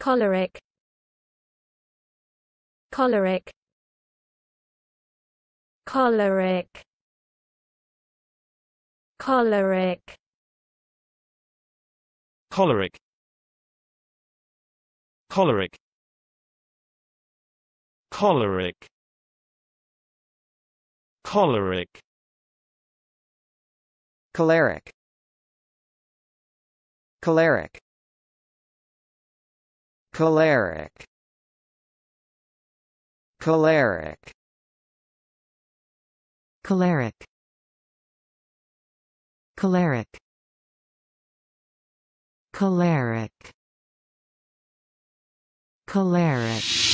Choleric Choleric Choleric Choleric Choleric Choleric Choleric Choleric Choleric Choleric Choleric Choleric Choleric Choleric Choleric Choleric